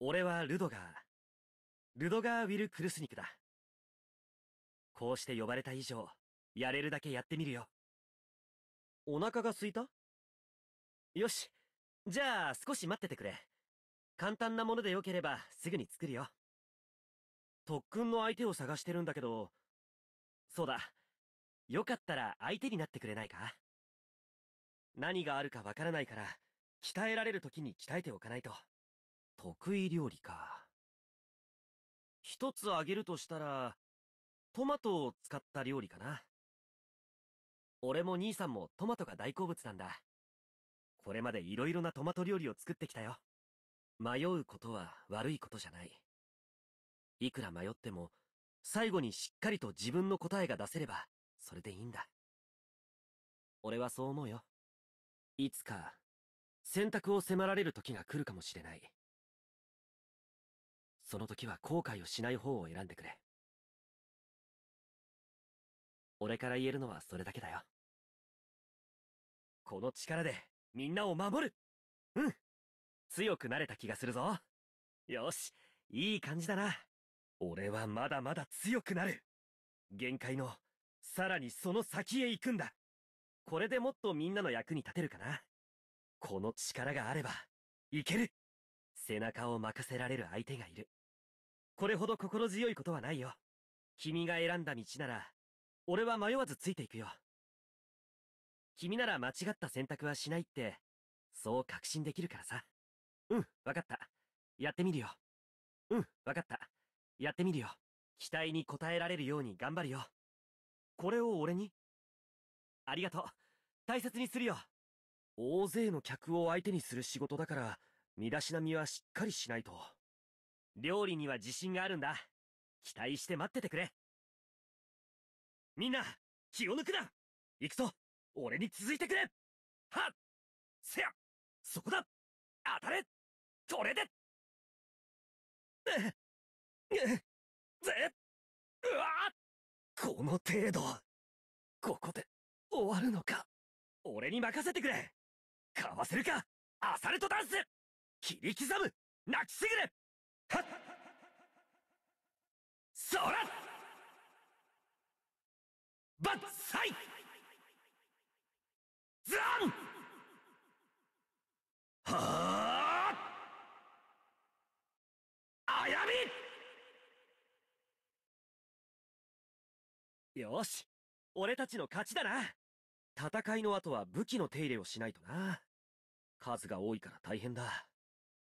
俺はルドガー。ルドガー・ウィル・クルスニクだ。こうして呼ばれた以上、やれるだけやってみるよ。お腹が空いたよし。じゃあ、少し待っててくれ。簡単なものでよければ、すぐに作るよ。特訓の相手を探してるんだけど、そうだ。よかったら相手になってくれないか何があるかわからないから、鍛えられる時に鍛えておかないと。得意料理か。一つあげるとしたら、トマトを使った料理かな。俺も兄さんもトマトが大好物なんだ。これまで色々なトマト料理を作ってきたよ。迷うことは悪いことじゃない。いくら迷っても、最後にしっかりと自分の答えが出せれば、それでいいんだ。俺はそう思うよ。いつか、選択を迫られる時が来るかもしれない。その時は後悔をしない方を選んでくれ。俺から言えるのはそれだけだよ。この力でみんなを守るうん強くなれた気がするぞよし、いい感じだな。俺はまだまだ強くなる限界の、さらにその先へ行くんだこれでもっとみんなの役に立てるかなこの力があれば、いける背中を任せられる相手がいる。これほど心強いことはないよ。君が選んだ道なら、俺は迷わずついていくよ。君なら間違った選択はしないって、そう確信できるからさ。うん、わかった。やってみるよ。うん、わかった。やってみるよ。期待に応えられるように頑張るよ。これを俺にありがとう。大切にするよ。大勢の客を相手にする仕事だから、身だしなみはしっかりしないと。料理には自信があるんだ。期待して待っててくれ。みんな、気を抜くな行くぞ俺に続いてくれはっせやそこだ当たれこれでええぜうわこの程度ここで終わるのか俺に任せてくれかわせるかアサルトダンス切り刻む泣きぐれそらバッサイザンはああやみよし俺たちの勝ちだな戦いの後は武器の手入れをしないとな数が多いから大変だ。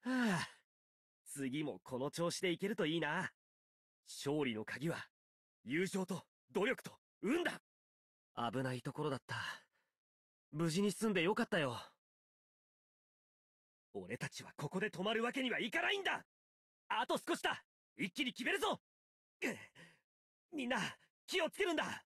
はあ、次もこの調子でいけるといいな。勝利の鍵は、友情と努力と運だ危ないところだった。無事に済んでよかったよ。俺たちはここで止まるわけにはいかないんだあと少しだ一気に決めるぞみんな、気をつけるんだ